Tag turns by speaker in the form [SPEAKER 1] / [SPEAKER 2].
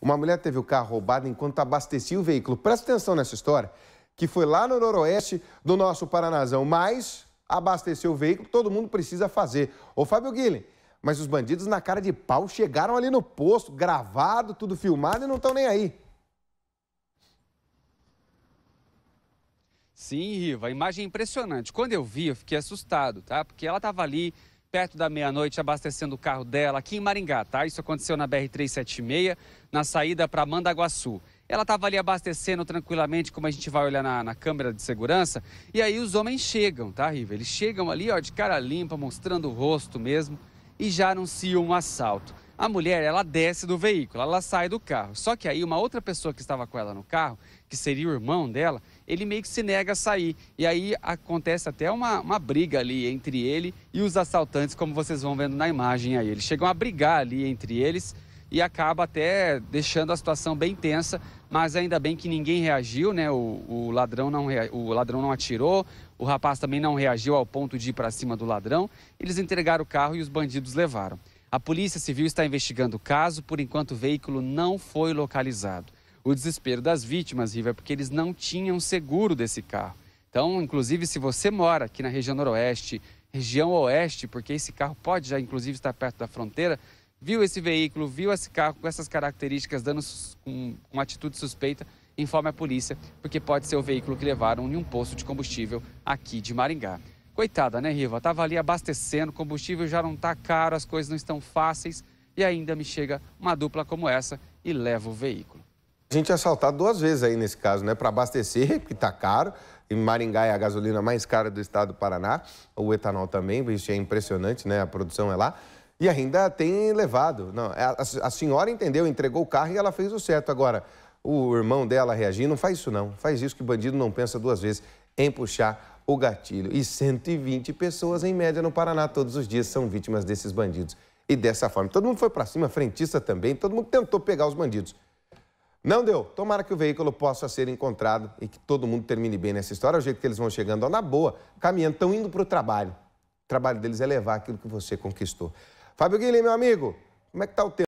[SPEAKER 1] Uma mulher teve o carro roubado enquanto abastecia o veículo. Presta atenção nessa história, que foi lá no noroeste do nosso Paranazão, mas abasteceu o veículo todo mundo precisa fazer. Ô, Fábio Guilherme, mas os bandidos na cara de pau chegaram ali no posto, gravado, tudo filmado e não estão nem aí.
[SPEAKER 2] Sim, Riva, a imagem é impressionante. Quando eu vi, eu fiquei assustado, tá? Porque ela estava ali perto da meia-noite, abastecendo o carro dela aqui em Maringá, tá? Isso aconteceu na BR-376, na saída para Mandaguaçu. Ela estava ali abastecendo tranquilamente, como a gente vai olhar na, na, câmera de segurança. E aí os homens chegam, tá, Riva? Eles chegam ali, ó, de cara limpa, mostrando o rosto mesmo, e já anunciam um assalto. A mulher, ela desce do veículo, ela sai do carro. Só que aí uma outra pessoa que estava com ela no carro, que seria o irmão dela, ele meio que se nega a sair. E aí acontece até uma, uma briga ali entre ele e os assaltantes, como vocês vão vendo na imagem aí. Eles chegam a brigar ali entre eles e acaba até deixando a situação bem tensa, mas ainda bem que ninguém reagiu, né? O, o ladrão, não rea... o ladrão não atirou, o rapaz também não reagiu ao ponto de ir para cima do ladrão. Eles entregaram o carro e os bandidos levaram. A Polícia Civil está investigando o caso, por enquanto o veículo não foi localizado. O desespero das vítimas, Riva, é porque eles não tinham seguro desse carro. Então, inclusive, se você mora aqui na região noroeste, região oeste, porque esse carro pode já, inclusive, estar perto da fronteira, viu esse veículo, viu esse carro com essas características, dando com, uma atitude suspeita, informe a polícia, porque pode ser o veículo que levaram em um posto de combustível aqui de Maringá. Coitada, né, Riva? Tava ali abastecendo, combustível já não tá caro, as coisas não estão fáceis e ainda me chega uma dupla como essa e leva o veículo.
[SPEAKER 1] A gente é assaltado duas vezes aí nesse caso, né? Para abastecer, porque tá caro. Em Maringá é a gasolina mais cara do estado do Paraná, o etanol também, isso é impressionante, né? A produção é lá. E ainda tem levado. Não, é, a, a senhora entendeu, entregou o carro e ela fez o certo. Agora, o irmão dela reagir, não faz isso não. Faz isso que bandido não pensa duas vezes em puxar o gatilho. E 120 pessoas, em média, no Paraná todos os dias são vítimas desses bandidos. E dessa forma, todo mundo foi para cima, frentista também, todo mundo tentou pegar os bandidos. Não deu. Tomara que o veículo possa ser encontrado e que todo mundo termine bem nessa história. É o jeito que eles vão chegando, ó, na boa, caminhando, estão indo para o trabalho. O trabalho deles é levar aquilo que você conquistou. Fábio Guilherme, meu amigo, como é que está o tempo?